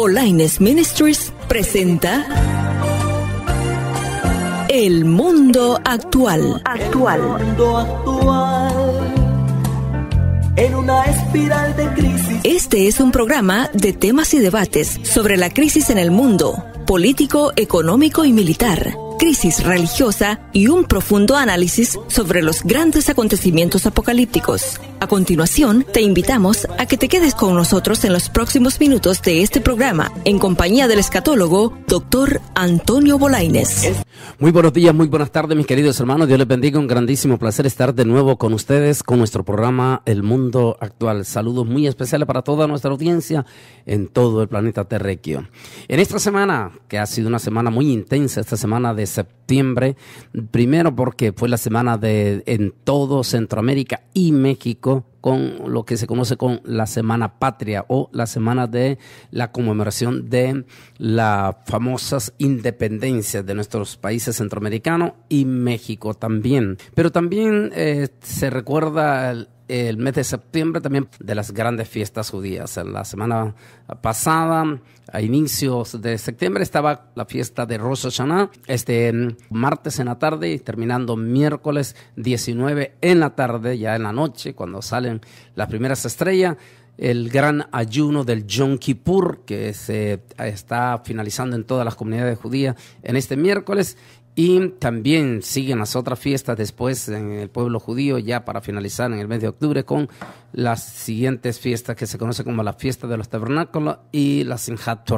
Bolaines Ministries presenta El mundo actual. actual. En una espiral de crisis. Este es un programa de temas y debates sobre la crisis en el mundo, político, económico y militar crisis religiosa y un profundo análisis sobre los grandes acontecimientos apocalípticos. A continuación, te invitamos a que te quedes con nosotros en los próximos minutos de este programa, en compañía del escatólogo, doctor Antonio Bolaines. Muy buenos días, muy buenas tardes, mis queridos hermanos. Dios les bendiga. Un grandísimo placer estar de nuevo con ustedes con nuestro programa El Mundo Actual. Saludos muy especiales para toda nuestra audiencia en todo el planeta terrequio. En esta semana, que ha sido una semana muy intensa, esta semana de septiembre, primero porque fue la semana de en todo Centroamérica y México con lo que se conoce con la Semana Patria o la Semana de la conmemoración de las famosas independencias de nuestros países centroamericanos y México también. Pero también eh, se recuerda el mes de septiembre también de las grandes fiestas judías. En la semana pasada, a inicios de septiembre, estaba la fiesta de Rosh Hashanah, este mm, martes en la tarde y terminando miércoles 19 en la tarde, ya en la noche, cuando salen las primeras estrellas el gran ayuno del Yom Kippur que se eh, está finalizando en todas las comunidades judías en este miércoles y también siguen las otras fiestas después en el pueblo judío, ya para finalizar en el mes de octubre, con las siguientes fiestas que se conocen como la fiesta de los tabernáculos y la Sinjat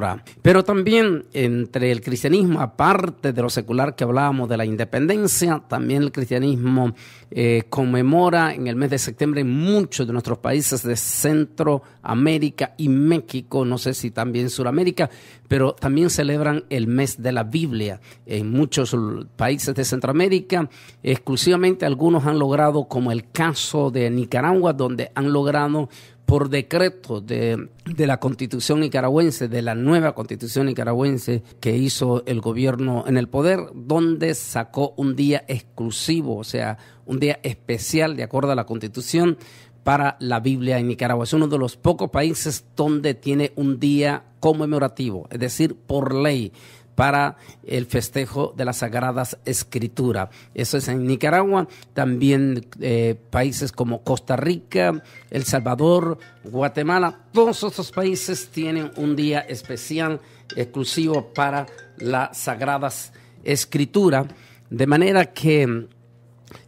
Pero también entre el cristianismo, aparte de lo secular que hablábamos de la independencia, también el cristianismo eh, conmemora en el mes de septiembre muchos de nuestros países de Centroamérica y México, no sé si también Suramérica, pero también celebran el mes de la Biblia. En muchos países de Centroamérica, exclusivamente algunos han logrado, como el caso de Nicaragua, donde han logrado por decreto de, la constitución nicaragüense, de la nueva constitución nicaragüense que hizo el gobierno en el poder, donde sacó un día exclusivo, o sea, un día especial de acuerdo a la constitución para la Biblia en Nicaragua. Es uno de los pocos países donde tiene un día conmemorativo, es decir, por ley para el festejo de las Sagradas Escrituras. Eso es en Nicaragua, también eh, países como Costa Rica, El Salvador, Guatemala, todos estos países tienen un día especial exclusivo para las Sagradas Escrituras, de manera que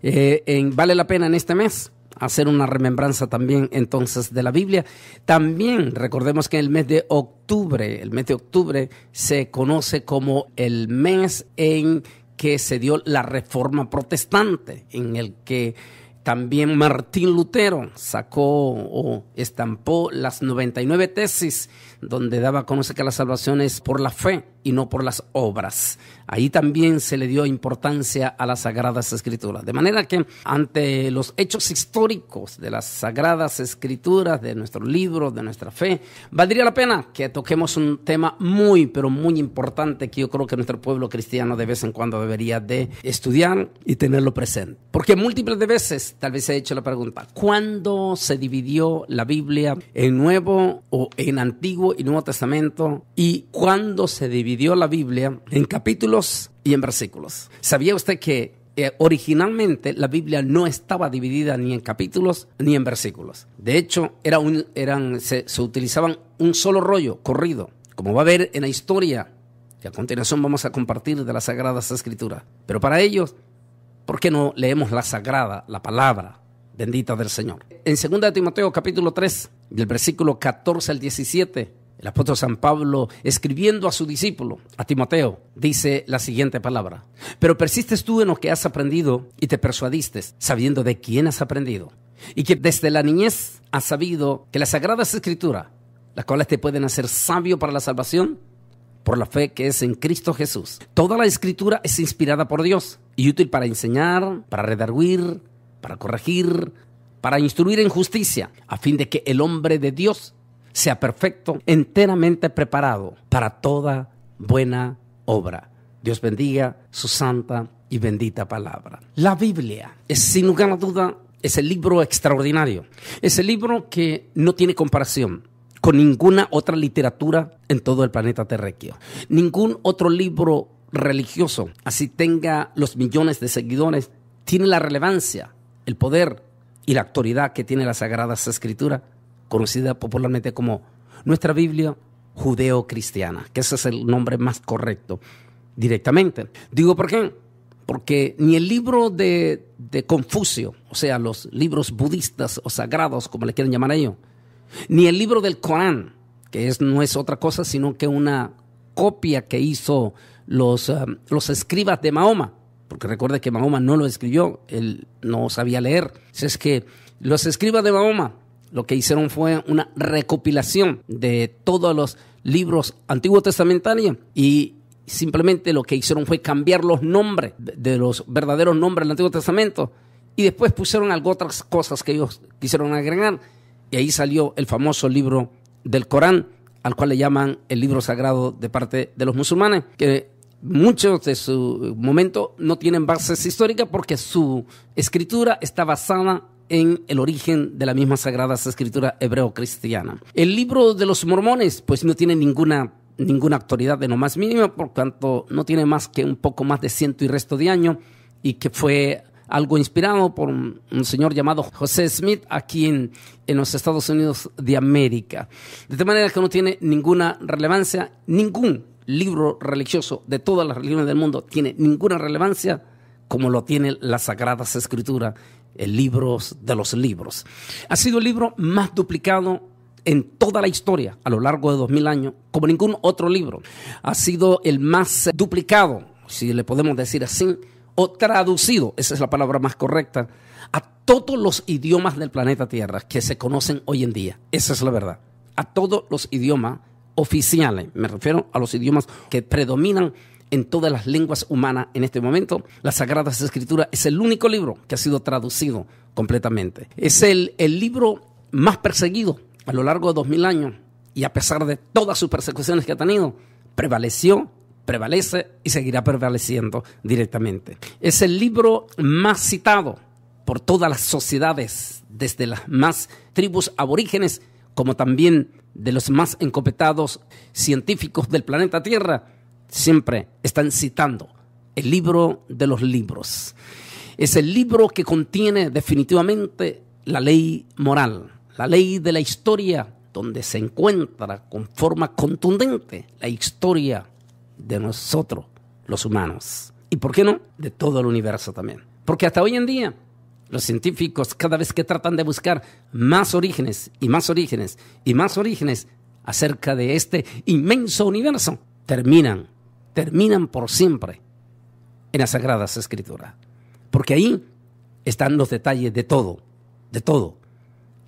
eh, vale la pena en este mes hacer una remembranza también entonces de la Biblia. También recordemos que el mes de octubre, el mes de octubre se conoce como el mes en que se dio la reforma protestante, en el que también Martín Lutero sacó o estampó las 99 tesis donde daba a conocer que la salvación es por la fe y no por las obras. Ahí también se le dio importancia a las Sagradas Escrituras. De manera que ante los hechos históricos de las Sagradas Escrituras, de nuestro libro, de nuestra fe, valdría la pena que toquemos un tema muy, pero muy importante que yo creo que nuestro pueblo cristiano de vez en cuando debería de estudiar y tenerlo presente. Porque múltiples de veces tal vez se ha hecho la pregunta, ¿cuándo se dividió la Biblia en nuevo o en antiguo? y Nuevo Testamento y cuando se dividió la Biblia en capítulos y en versículos. ¿Sabía usted que eh, originalmente la Biblia no estaba dividida ni en capítulos ni en versículos? De hecho, era un, eran, se, se utilizaban un solo rollo corrido, como va a ver en la historia que a continuación vamos a compartir de las Sagradas Escrituras. Pero para ellos, ¿por qué no leemos la Sagrada, la palabra bendita del Señor? En 2 Timoteo capítulo 3, del versículo 14 al 17, el apóstol San Pablo, escribiendo a su discípulo, a Timoteo, dice la siguiente palabra. Pero persistes tú en lo que has aprendido y te persuadiste, sabiendo de quién has aprendido. Y que desde la niñez has sabido que las sagradas escrituras, las cuales te pueden hacer sabio para la salvación, por la fe que es en Cristo Jesús. Toda la escritura es inspirada por Dios y útil para enseñar, para redarguir, para corregir, para instruir en justicia, a fin de que el hombre de Dios sea perfecto, enteramente preparado para toda buena obra. Dios bendiga su santa y bendita palabra. La Biblia es sin lugar a duda el libro extraordinario, Es el libro que no tiene comparación con ninguna otra literatura en todo el planeta terrestre. Ningún otro libro religioso, así tenga los millones de seguidores, tiene la relevancia, el poder y la autoridad que tiene la Sagrada Escritura conocida popularmente como nuestra Biblia judeo-cristiana, que ese es el nombre más correcto directamente. Digo, ¿por qué? Porque ni el libro de, Confucio, o sea, los libros budistas o sagrados, como le quieren llamar a ellos, ni el libro del Corán, que es, no es otra cosa sino que una copia que hizo los, um, los escribas de Mahoma, porque recuerde que Mahoma no lo escribió, él no sabía leer. es que los escribas de Mahoma lo que hicieron fue una recopilación de todos los libros antiguos testamentarios y simplemente lo que hicieron fue cambiar los nombres de los verdaderos nombres del Antiguo Testamento y después pusieron algo otras cosas que ellos quisieron agregar y ahí salió el famoso libro del Corán al cual le llaman el libro sagrado de parte de los musulmanes que muchos de su momento no tienen bases históricas porque su escritura está basada en el origen de la misma Sagrada Escritura hebreo-cristiana. El libro de los mormones, pues no tiene ninguna ninguna autoridad de lo más mínimo, por tanto no tiene más que un poco más de ciento y resto de año y que fue algo inspirado por un, señor llamado José Smith aquí en, en los Estados Unidos de América. De tal manera que no tiene ninguna relevancia, ningún libro religioso de todas las religiones del mundo tiene ninguna relevancia como lo tiene las Sagradas Escrituras el libro de los libros. Ha sido el libro más duplicado en toda la historia a lo largo de 2000 años, como ningún otro libro. Ha sido el más duplicado, si le podemos decir así, o traducido, esa es la palabra más correcta, a todos los idiomas del planeta Tierra que se conocen hoy en día. Esa es la verdad. A todos los idiomas oficiales, me refiero a los idiomas que predominan en todas las lenguas humanas en este momento. ...la Sagrada Escritura es el único libro que ha sido traducido completamente. Es el, el libro más perseguido a lo largo de dos mil años y a pesar de todas sus persecuciones que ha tenido, prevaleció, prevalece y seguirá prevaleciendo directamente. Es el libro más citado por todas las sociedades, desde las más tribus aborígenes como también de los más encopetados científicos del planeta Tierra siempre están citando el libro de los libros. Es el libro que contiene definitivamente la ley moral, la ley de la historia, donde se encuentra con forma contundente la historia de nosotros, los humanos. Y por qué no, de todo el universo también. Porque hasta hoy en día, los científicos cada vez que tratan de buscar más orígenes y más orígenes y más orígenes acerca de este inmenso universo, terminan terminan por siempre en las Sagradas Escrituras. Porque ahí están los detalles de todo, de todo.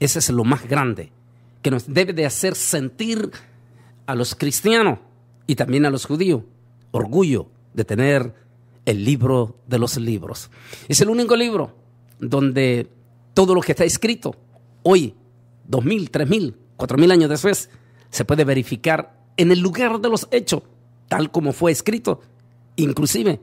Ese es lo más grande que nos debe de hacer sentir a los cristianos y también a los judíos orgullo de tener el libro de los libros. Es el único libro donde todo lo que está escrito hoy, 2000, 3000, 4000 años después, se puede verificar en el lugar de los hechos tal como fue escrito. Inclusive,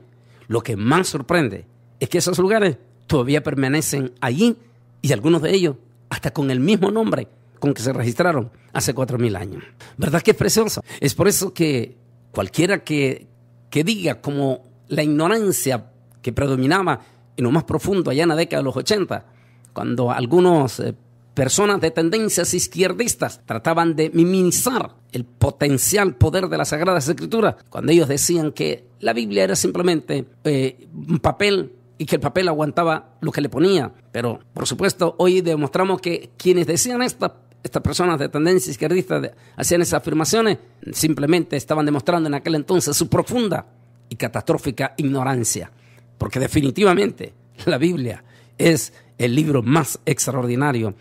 lo que más sorprende es que esos lugares todavía permanecen allí y algunos de ellos hasta con el mismo nombre con que se registraron hace 4.000 años. ¿Verdad que es precioso? Es por eso que cualquiera que, diga como la ignorancia que predominaba en lo más profundo allá en la década de los 80, cuando algunos eh, personas de tendencias izquierdistas trataban de minimizar el potencial poder de las Sagradas Escrituras cuando ellos decían que la Biblia era simplemente eh, un papel y que el papel aguantaba lo que le ponía. Pero, por supuesto, hoy demostramos que quienes decían estas estas personas de tendencias izquierdistas hacían esas afirmaciones, simplemente estaban demostrando en aquel entonces su profunda y catastrófica ignorancia. Porque definitivamente la Biblia es el libro más extraordinario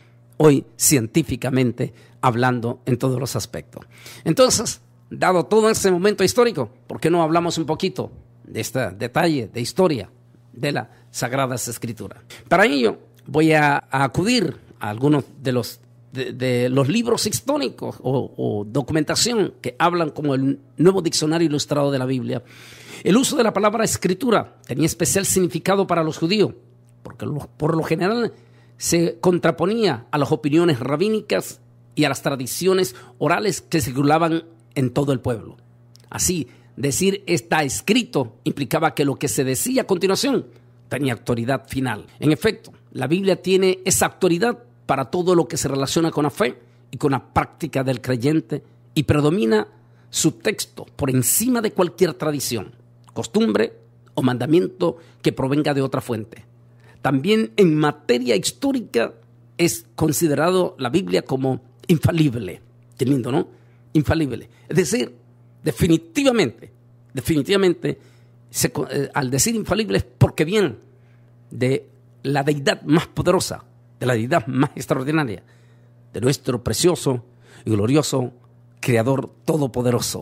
hoy científicamente hablando en todos los aspectos. Entonces, dado todo ese momento histórico, ¿por qué no hablamos un poquito de este detalle de historia de las Sagradas Escrituras? Para ello, voy a, acudir a algunos de los de, los libros históricos o, documentación que hablan como el nuevo diccionario ilustrado de la Biblia, el uso de la palabra escritura tenía especial significado para los judíos, porque por lo general se contraponía a las opiniones rabínicas y a las tradiciones orales que circulaban en todo el pueblo. Así, decir está escrito implicaba que lo que se decía a continuación tenía autoridad final. En efecto, la Biblia tiene esa autoridad para todo lo que se relaciona con la fe y con la práctica del creyente y predomina su texto por encima de cualquier tradición, costumbre o mandamiento que provenga de otra fuente. También en materia histórica es considerado la Biblia como infalible. Qué ¿no? Infalible. Es decir, definitivamente, definitivamente, eh, al decir infalible es porque viene de la deidad más poderosa, de la deidad más extraordinaria, de nuestro precioso y glorioso Creador Todopoderoso.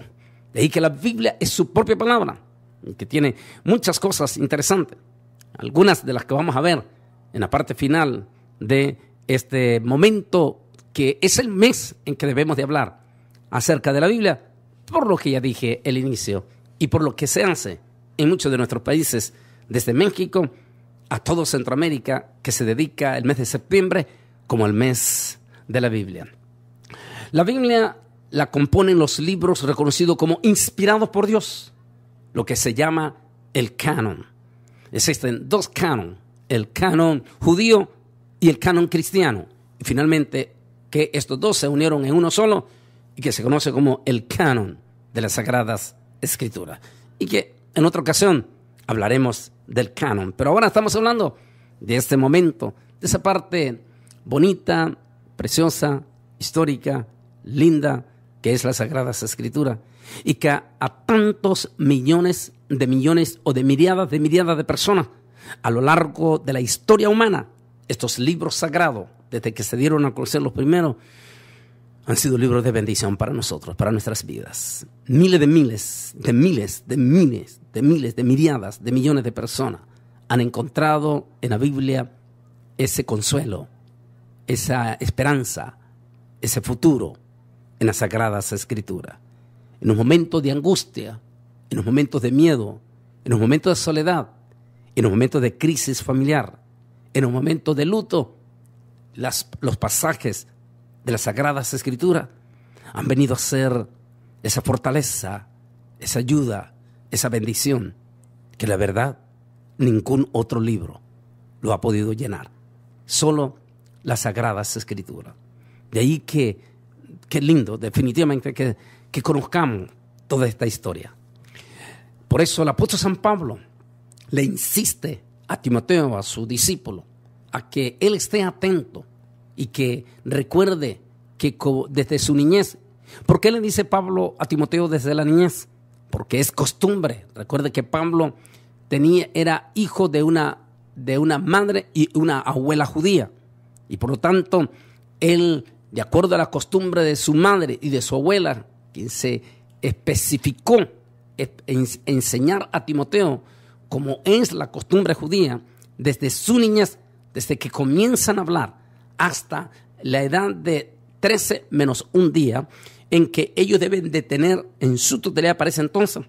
De ahí que la Biblia es su propia palabra, que tiene muchas cosas interesantes algunas de las que vamos a ver en la parte final de este momento que es el mes en que debemos de hablar acerca de la Biblia, por lo que ya dije el inicio y por lo que se hace en muchos de nuestros países, desde México a todo Centroamérica, que se dedica el mes de septiembre como el mes de la Biblia. La Biblia la componen los libros reconocidos como inspirados por Dios, lo que se llama el canon. Existen dos canon, el canon judío y el canon cristiano. Y finalmente, que estos dos se unieron en uno solo y que se conoce como el canon de las Sagradas Escrituras. Y que en otra ocasión hablaremos del canon. Pero ahora estamos hablando de este momento, de esa parte bonita, preciosa, histórica, linda, que es la Sagradas Escritura, y que a tantos millones de millones o de miriadas de miriadas de personas a lo largo de la historia humana. Estos libros sagrados, desde que se dieron a conocer los primeros, han sido libros de bendición para nosotros, para nuestras vidas. Miles de miles, de miles, de miles, de miles, de miriadas, de millones de personas han encontrado en la Biblia ese consuelo, esa esperanza, ese futuro en las sagradas escrituras. En un momento de angustia, en los momentos de miedo, en los momentos de soledad, en los momentos de crisis familiar, en los momentos de luto. los pasajes de las Sagradas Escrituras han venido a ser esa fortaleza, esa ayuda, esa bendición que la verdad ningún otro libro lo ha podido llenar. Solo las Sagradas Escrituras. De ahí que, qué lindo, definitivamente, que conozcamos toda esta historia. Por eso el apóstol San Pablo le insiste a Timoteo, a su discípulo, a que él esté atento y que recuerde que desde su niñez, ¿por qué le dice Pablo a Timoteo desde la niñez? Porque es costumbre. Recuerde que Pablo tenía, era hijo de una, de una madre y una abuela judía. Y por lo tanto, él, de acuerdo a la costumbre de su madre y de su abuela, quien se especificó enseñar a Timoteo, como es la costumbre judía, desde su niñez, desde que comienzan a hablar hasta la edad de 13 menos un día, en que ellos deben de tener en su tutela para ese entonces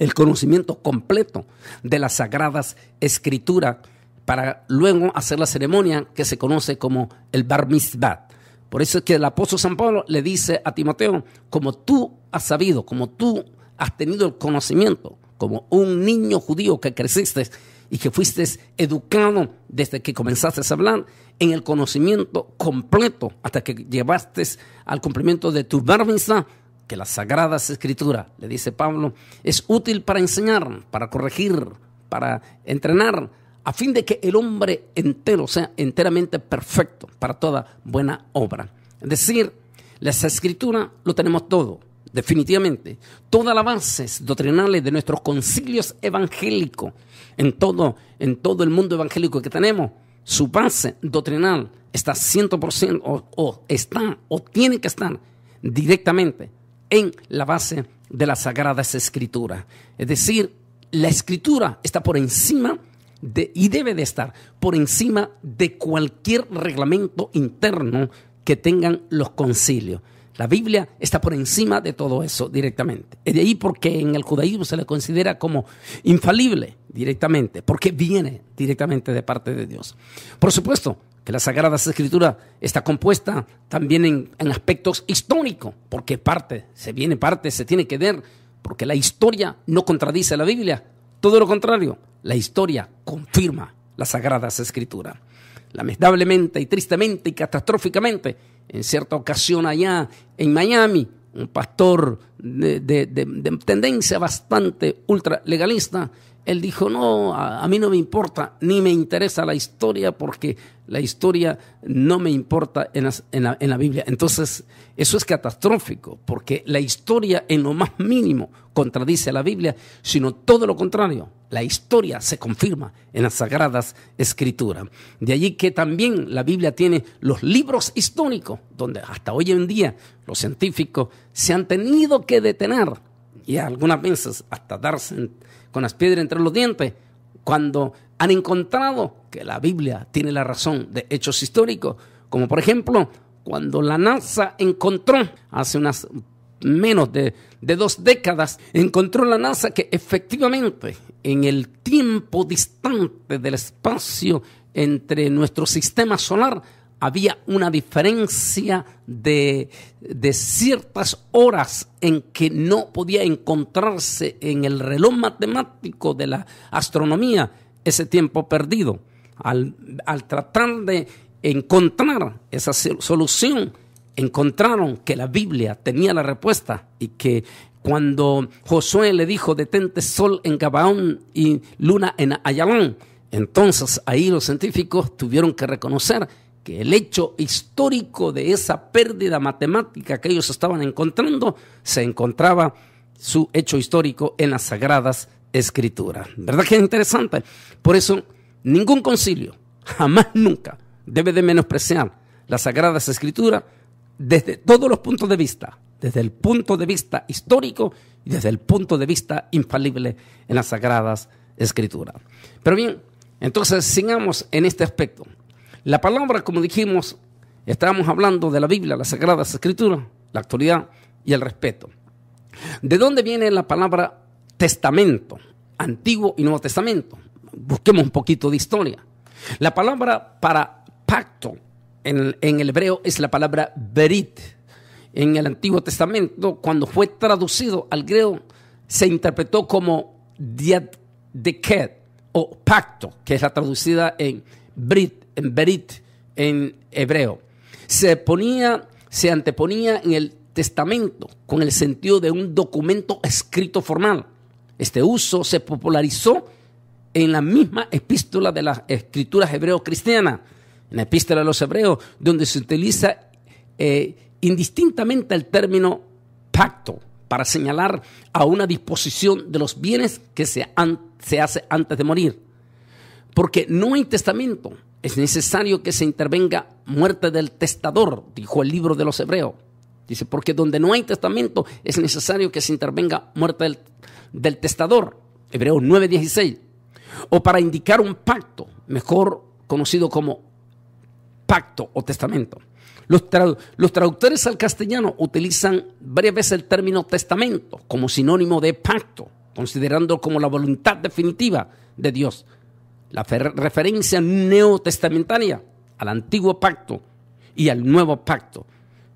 el conocimiento completo de las sagradas escrituras para luego hacer la ceremonia que se conoce como el bar mitzvah. Por eso es que el apóstol San Pablo le dice a Timoteo, como tú has sabido, como tú has tenido el conocimiento como un niño judío que creciste y que fuiste educado desde que comenzaste a hablar en el conocimiento completo hasta que llevaste al cumplimiento de tu vergüenza, que las sagradas escrituras, le dice Pablo, es útil para enseñar, para corregir, para entrenar, a fin de que el hombre entero sea enteramente perfecto para toda buena obra. Es decir, las escrituras lo tenemos todo definitivamente, todas las bases doctrinales de nuestros concilios evangélicos en todo, en todo el mundo evangélico que tenemos, su base doctrinal está 100% o, está o tiene que estar directamente en la base de las sagradas escrituras. Es decir, la escritura está por encima de, y debe de estar por encima de cualquier reglamento interno que tengan los concilios. La Biblia está por encima de todo eso directamente. Es de ahí porque en el judaísmo se le considera como infalible directamente, porque viene directamente de parte de Dios. Por supuesto que la Sagrada Escritura está compuesta también en, aspectos históricos, porque parte, se viene parte, se tiene que ver, porque la historia no contradice a la Biblia. Todo lo contrario, la historia confirma la Sagrada Escritura. Lamentablemente y tristemente y catastróficamente, en cierta ocasión allá en Miami, un pastor de, tendencia bastante ultralegalista, él dijo, no, a, mí no me importa, ni me interesa la historia porque la historia no me importa en, la, en la Biblia. Entonces, eso es catastrófico porque la historia en lo más mínimo contradice a la Biblia, sino todo lo contrario. La historia se confirma en las sagradas escrituras. De allí que también la Biblia tiene los libros históricos, donde hasta hoy en día los científicos se han tenido que detener y algunas veces hasta darse con las piedras entre los dientes, cuando han encontrado que la Biblia tiene la razón de hechos históricos, como por ejemplo cuando la NASA encontró hace unas menos de, de, dos décadas, encontró la NASA que efectivamente en el tiempo distante del espacio entre nuestro sistema solar había una diferencia de, ciertas horas en que no podía encontrarse en el reloj matemático de la astronomía ese tiempo perdido. Al, tratar de encontrar esa solución, encontraron que la Biblia tenía la respuesta y que cuando Josué le dijo, detente sol en Gabaón y luna en Ayalón, entonces ahí los científicos tuvieron que reconocer que el hecho histórico de esa pérdida matemática que ellos estaban encontrando se encontraba su hecho histórico en las sagradas escrituras. ¿Verdad que es interesante? Por eso ningún concilio, jamás nunca, debe de menospreciar las sagradas escrituras desde todos los puntos de vista, desde el punto de vista histórico y desde el punto de vista infalible en las sagradas escrituras. Pero bien, entonces sigamos en este aspecto. La palabra, como dijimos, estábamos hablando de la Biblia, las Sagradas Escrituras, la actualidad y el respeto. ¿De dónde viene la palabra testamento? Antiguo y Nuevo Testamento. Busquemos un poquito de historia. La palabra para pacto en, el hebreo es la palabra berit. En el Antiguo Testamento, cuando fue traducido al griego, se interpretó como diad, o pacto, que es la traducida en brit en Berit, en hebreo. Se ponía, se anteponía en el testamento con el sentido de un documento escrito formal. Este uso se popularizó en la misma epístola de las escrituras hebreo cristiana... en la epístola de los hebreos, donde se utiliza eh, indistintamente el término pacto para señalar a una disposición de los bienes que se, se hace antes de morir. Porque no hay testamento es necesario que se intervenga muerte del testador, dijo el libro de los hebreos. Dice, porque donde no hay testamento es necesario que se intervenga muerte del, testador. Hebreos 9:16. O para indicar un pacto, mejor conocido como pacto o testamento. Los, los, traductores al castellano utilizan varias veces el término testamento como sinónimo de pacto, considerando como la voluntad definitiva de Dios la referencia neotestamentaria al antiguo pacto y al nuevo pacto,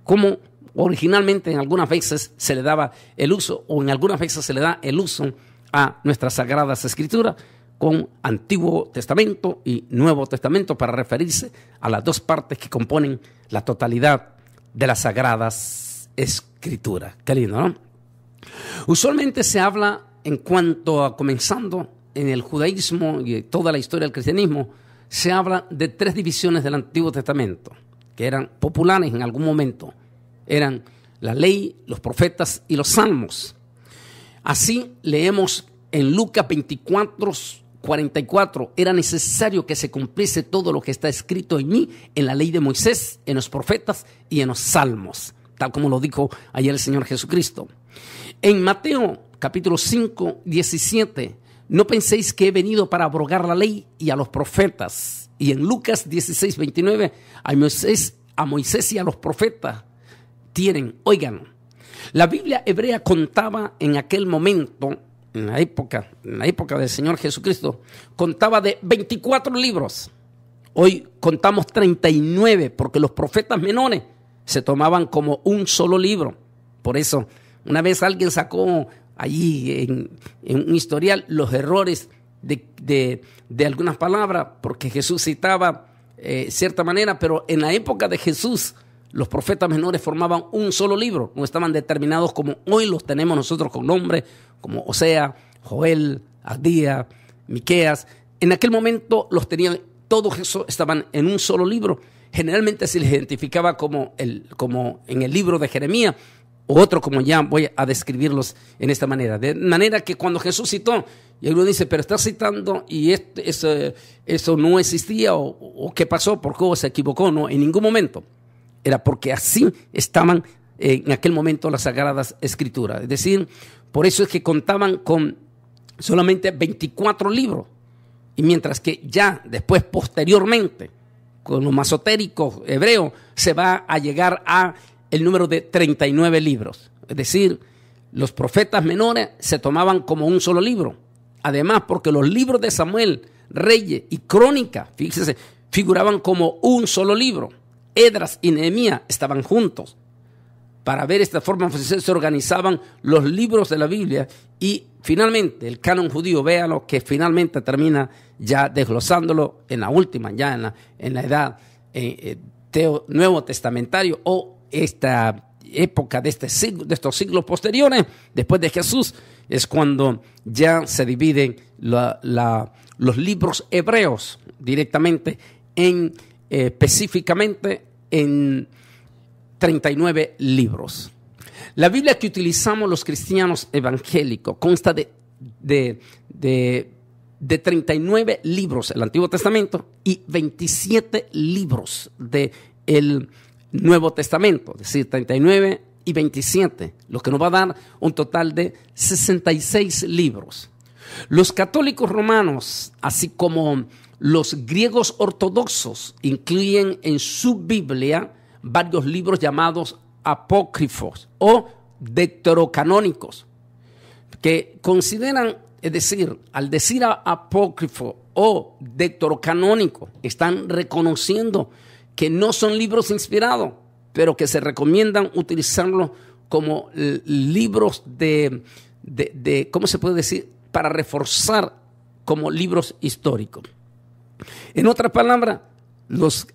como originalmente en algunas veces se le daba el uso o en algunas veces se le da el uso a nuestras sagradas escrituras con Antiguo Testamento y Nuevo Testamento para referirse a las dos partes que componen la totalidad de las sagradas escrituras. Qué lindo, ¿no? Usualmente se habla en cuanto a comenzando en el judaísmo y toda la historia del cristianismo, se habla de tres divisiones del Antiguo Testamento, que eran populares en algún momento. Eran la ley, los profetas y los salmos. Así leemos en Lucas 24, 44, era necesario que se cumpliese todo lo que está escrito en mí, en la ley de Moisés, en los profetas y en los salmos, tal como lo dijo ayer el Señor Jesucristo. En Mateo capítulo 5, 17, no penséis que he venido para abrogar la ley y a los profetas. Y en Lucas 16, 29, a Moisés, y a los profetas tienen, oigan, la Biblia hebrea contaba en aquel momento, en la época, en la época del Señor Jesucristo, contaba de 24 libros. Hoy contamos 39 porque los profetas menores se tomaban como un solo libro. Por eso, una vez alguien sacó allí en, un historial los errores de, algunas palabras, porque Jesús citaba eh, cierta manera, pero en la época de Jesús los profetas menores formaban un solo libro, no estaban determinados como hoy los tenemos nosotros con nombre como Osea, Joel, Adía, Miqueas. En aquel momento los tenían, todos estaban en un solo libro. Generalmente se les identificaba como, el, como en el libro de Jeremías, otro como ya voy a describirlos en esta manera. De manera que cuando Jesús citó, y uno dice, pero está citando y esto, eso, no existía o, qué pasó, por qué se equivocó, no, en ningún momento. Era porque así estaban en aquel momento las sagradas escrituras. Es decir, por eso es que contaban con solamente 24 libros. Y mientras que ya después, posteriormente, con los masotéricos hebreos, se va a llegar a el número de 39 libros. Es decir, los profetas menores se tomaban como un solo libro. Además, porque los libros de Samuel, Reyes y Crónica, fíjese, figuraban como un solo libro. Edras y Nehemías estaban juntos. Para ver esta forma pues, se organizaban los libros de la Biblia y finalmente el canon judío, véalo, que finalmente termina ya desglosándolo en la última, ya en la, edad eh, eh, nuevo testamentario o esta época de, este de estos siglos posteriores, después de Jesús, es cuando ya se dividen los libros hebreos directamente en eh, específicamente en 39 libros. La Biblia que utilizamos los cristianos evangélicos consta de, de, de, 39 libros, el Antiguo Testamento, y 27 libros del el Nuevo Testamento, es decir, 39 y 27, lo que nos va a dar un total de 66 libros. Los católicos romanos, así como los griegos ortodoxos, incluyen en su Biblia varios libros llamados apócrifos o deuterocanónicos, que consideran, es decir, al decir apócrifo o deuterocanónico, están reconociendo que no son libros inspirados, pero que se recomiendan utilizarlos como libros de, ¿cómo se puede decir? Para reforzar como libros históricos. En otras palabras,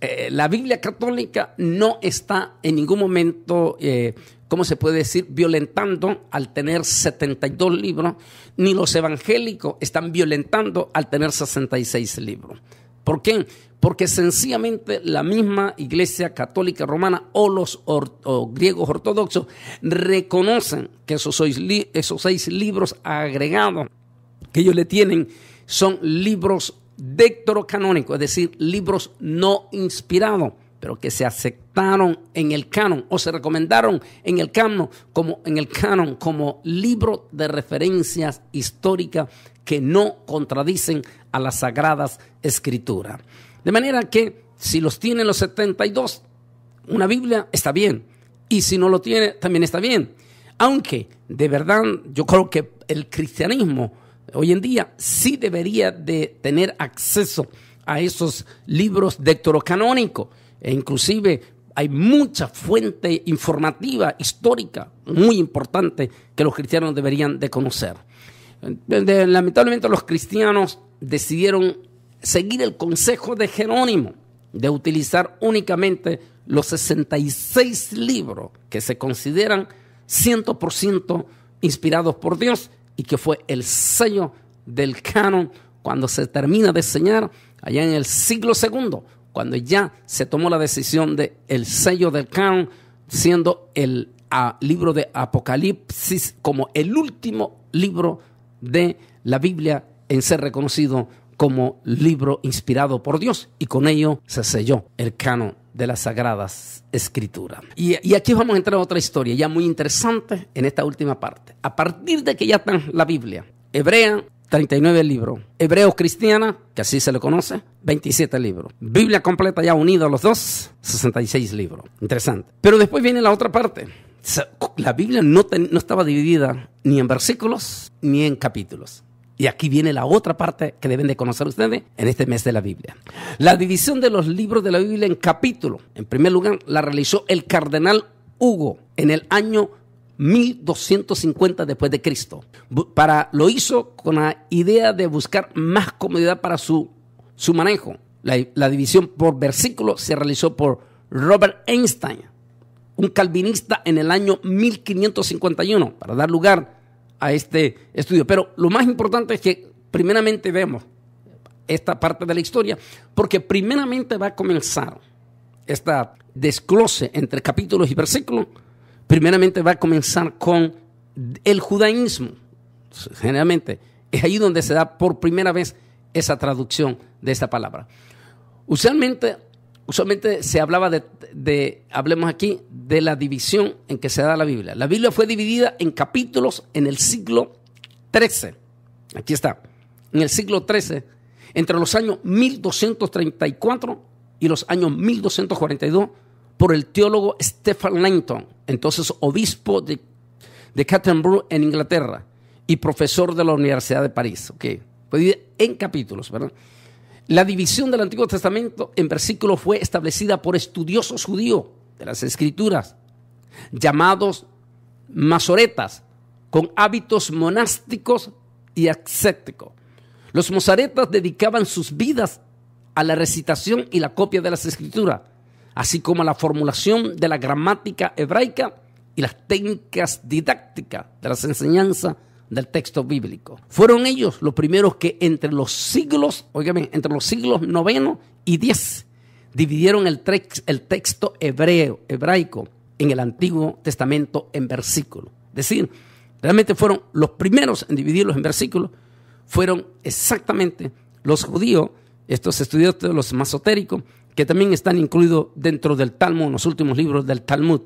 eh, la Biblia católica no está en ningún momento, eh, ¿cómo se puede decir?, violentando al tener 72 libros, ni los evangélicos están violentando al tener 66 libros. ¿Por qué? Porque sencillamente la misma Iglesia Católica Romana o los griegos ortodoxos reconocen que esos seis, esos seis libros agregados que ellos le tienen son libros dectrocanónicos, es decir, libros no inspirados, pero que se aceptaron en el canon o se recomendaron en el canon como, en el canon como libro de referencias históricas que no contradicen a las sagradas escrituras. De manera que si los tiene los 72, una Biblia está bien. Y si no lo tiene, también está bien. Aunque de verdad yo creo que el cristianismo hoy en día sí debería de tener acceso a esos libros canónico E inclusive hay mucha fuente informativa, histórica, muy importante que los cristianos deberían de conocer lamentablemente los cristianos decidieron seguir el consejo de Jerónimo de utilizar únicamente los 66 libros que se consideran 100% inspirados por Dios y que fue el sello del canon cuando se termina de enseñar allá en el siglo segundo, cuando ya se tomó la decisión de el sello del canon siendo el ah, libro de Apocalipsis como el último libro de la Biblia en ser reconocido como libro inspirado por Dios y con ello se selló el canon de las sagradas escrituras. Y, aquí vamos a entrar a otra historia ya muy interesante en esta última parte. A partir de que ya está la Biblia, Hebrea 39 libros, hebreo Cristiana, que así se le conoce, 27 libros, Biblia completa ya unida a los dos, 66 libros. Interesante. Pero después viene la otra parte la Biblia no, estaba dividida ni en versículos ni en capítulos. Y aquí viene la otra parte que deben de conocer ustedes en este mes de la Biblia. La división de los libros de la Biblia en capítulos, en primer lugar, la realizó el cardenal Hugo en el año 1250 después de Cristo. Para, lo hizo con la idea de buscar más comodidad para su, manejo. La, división por versículos se realizó por Robert Einstein un calvinista en el año 1551 para dar lugar a este estudio. Pero lo más importante es que primeramente vemos esta parte de la historia, porque primeramente va a comenzar esta desglose entre capítulos y versículos, primeramente va a comenzar con el judaísmo. Generalmente es ahí donde se da por primera vez esa traducción de esta palabra. Usualmente usualmente se hablaba de, hablemos aquí, de la división en que se da la Biblia. La Biblia fue dividida en capítulos en el siglo XIII. Aquí está. En el siglo XIII, entre los años 1234 y los años 1242, por el teólogo Stephen Langton, entonces obispo de, de Canterbury en Inglaterra y profesor de la Universidad de París. Okay. Fue dividida en capítulos, ¿verdad? La división del Antiguo Testamento en versículos fue establecida por estudiosos judíos de las Escrituras, llamados masoretas, con hábitos monásticos y ascéticos. Los masoretas dedicaban sus vidas a la recitación y la copia de las Escrituras, así como a la formulación de la gramática hebraica y las técnicas didácticas de las enseñanzas del texto bíblico. Fueron ellos los primeros que entre los siglos, oigan entre los siglos noveno y 10 dividieron el, el, texto hebreo, hebraico en el Antiguo Testamento en versículos. Es decir, realmente fueron los primeros en dividirlos en versículos, fueron exactamente los judíos, estos estudiantes, los masotéricos, que también están incluidos dentro del Talmud, en los últimos libros del Talmud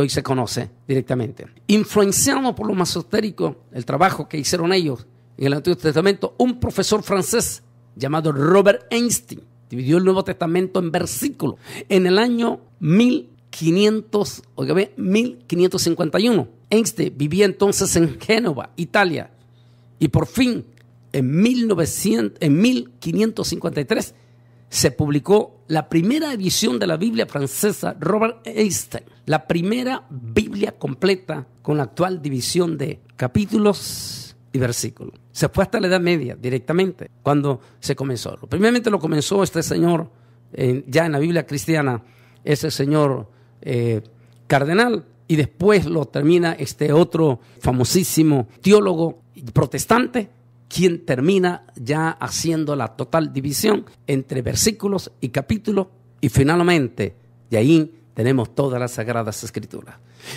hoy se conoce directamente. Influenciado por más masotérico, el trabajo que hicieron ellos en el Antiguo Testamento, un profesor francés llamado Robert Einstein dividió el Nuevo Testamento en versículos en el año 1500, 1551. Einstein vivía entonces en Génova, Italia, y por fin en, 1900, en 1553 se publicó la primera edición de la Biblia francesa Robert Einstein, la primera Biblia completa con la actual división de capítulos y versículos. Se fue hasta la Edad Media directamente cuando se comenzó. Primeramente lo comenzó este señor, ya en la Biblia cristiana, ese señor eh, cardenal, y después lo termina este otro famosísimo teólogo protestante quien termina ya haciendo la total división entre versículos y capítulos y finalmente de ahí tenemos todas las sagradas escrituras.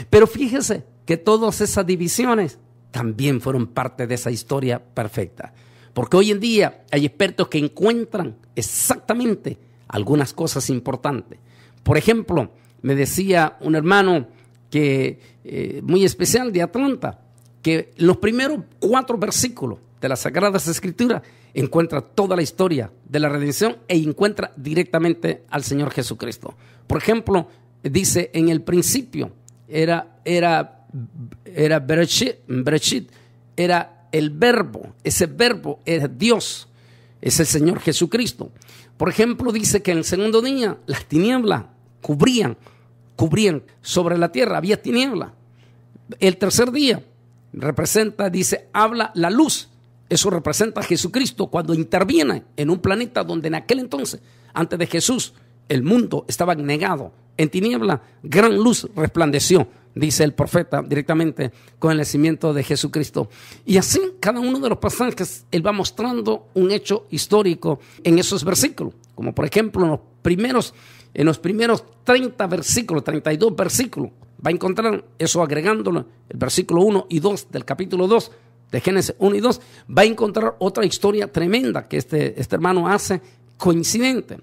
Pero fíjese que todas esas divisiones también fueron parte de esa historia perfecta, porque hoy en día hay expertos que encuentran exactamente algunas cosas importantes. Por ejemplo, me decía un hermano eh, muy especial de Atlanta que los primeros cuatro versículos de las Sagradas Escrituras, encuentra toda la historia de la redención e encuentra directamente al Señor Jesucristo. Por ejemplo, dice, en el principio era, era, era Bereshit, era el verbo, ese verbo es Dios, es el Señor Jesucristo. Por ejemplo, dice que en el segundo día las tinieblas cubrían, cubrían sobre la tierra, había tinieblas. El tercer día representa, dice, habla la luz eso representa a Jesucristo cuando interviene en un planeta donde en aquel entonces, antes de Jesús, el mundo estaba negado. En tiniebla, gran luz resplandeció, dice el profeta directamente con el nacimiento de Jesucristo. Y así cada uno de los pasajes, él va mostrando un hecho histórico en esos versículos. Como por ejemplo en los primeros, en los primeros 30 versículos, 32 versículos, va a encontrar eso agregándolo, el versículo 1 y 2 del capítulo 2 de Génesis 1 y 2, va a encontrar otra historia tremenda que este, este hermano hace coincidente.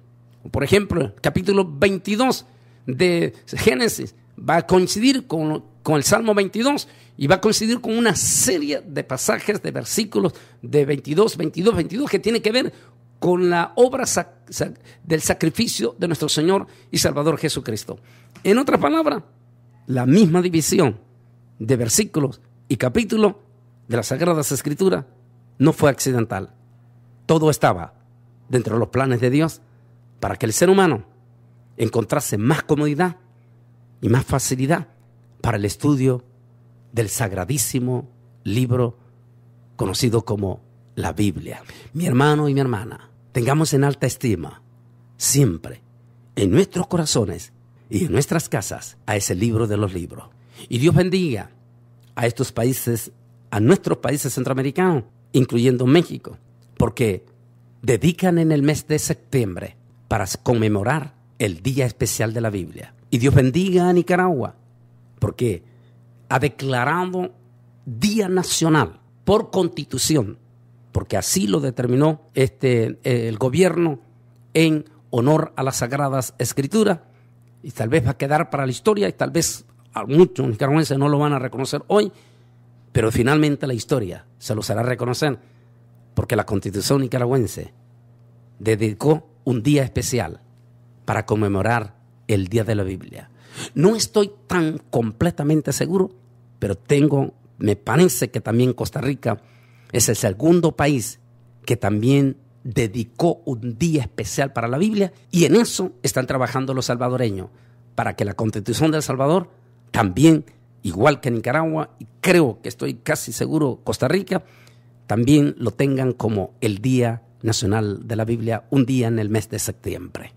Por ejemplo, el capítulo 22 de Génesis va a coincidir con, el Salmo 22 y va a coincidir con una serie de pasajes, de versículos de 22, 22, 22 que tiene que ver con la obra del sacrificio de nuestro Señor y Salvador Jesucristo. En otras palabras, la misma división de versículos y capítulo de las Sagradas Escrituras no fue accidental. Todo estaba dentro de los planes de Dios para que el ser humano encontrase más comodidad y más facilidad para el estudio del sagradísimo libro conocido como la Biblia. Mi hermano y mi hermana, tengamos en alta estima siempre en nuestros corazones y en nuestras casas a ese libro de los libros. Y Dios bendiga a estos países a nuestros países centroamericanos, incluyendo México, porque dedican en el mes de septiembre para conmemorar el Día Especial de la Biblia. Y Dios bendiga a Nicaragua, porque ha declarado Día Nacional por constitución, porque así lo determinó este, eh, el gobierno en honor a las Sagradas Escrituras, y tal vez va a quedar para la historia, y tal vez a muchos nicaragüenses no lo van a reconocer hoy, pero finalmente la historia se los hará reconocer porque la constitución nicaragüense dedicó un día especial para conmemorar el Día de la Biblia. No estoy tan completamente seguro, pero tengo, me parece que también Costa Rica es el segundo país que también dedicó un día especial para la Biblia y en eso están trabajando los salvadoreños para que la constitución de El Salvador también igual que Nicaragua, y creo que estoy casi seguro Costa Rica, también lo tengan como el Día Nacional de la Biblia, un día en el mes de septiembre.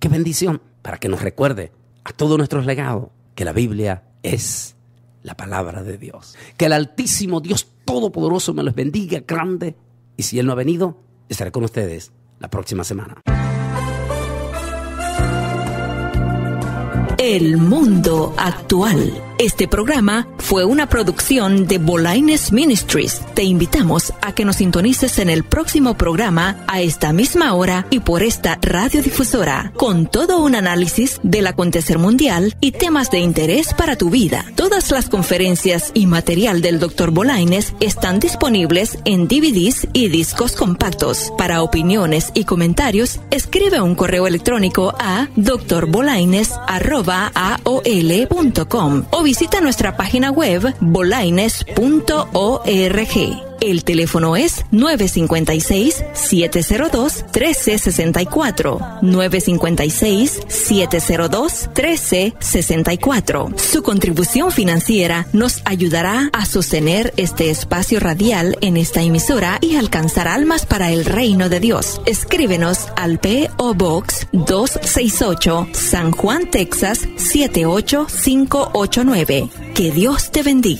¡Qué bendición! Para que nos recuerde a todos nuestros legados que la Biblia es la palabra de Dios. Que el Altísimo Dios Todopoderoso me los bendiga grande. Y si Él no ha venido, estaré con ustedes la próxima semana. El mundo actual. Este programa fue una producción de Bolaines Ministries. Te invitamos a que nos sintonices en el próximo programa a esta misma hora y por esta radiodifusora, con todo un análisis del acontecer mundial y temas de interés para tu vida. Todas las conferencias y material del Dr. Bolaines están disponibles en DVDs y discos compactos. Para opiniones y comentarios, escribe un correo electrónico a drbolaines.aol.com visita nuestra página web bolaines.org. El teléfono es 956-702-1364. 956-702-1364. Su contribución financiera nos ayudará a sostener este espacio radial en esta emisora y alcanzar almas para el reino de Dios. Escríbenos al PO Box 268 San Juan, Texas 78589. Que Dios te bendiga.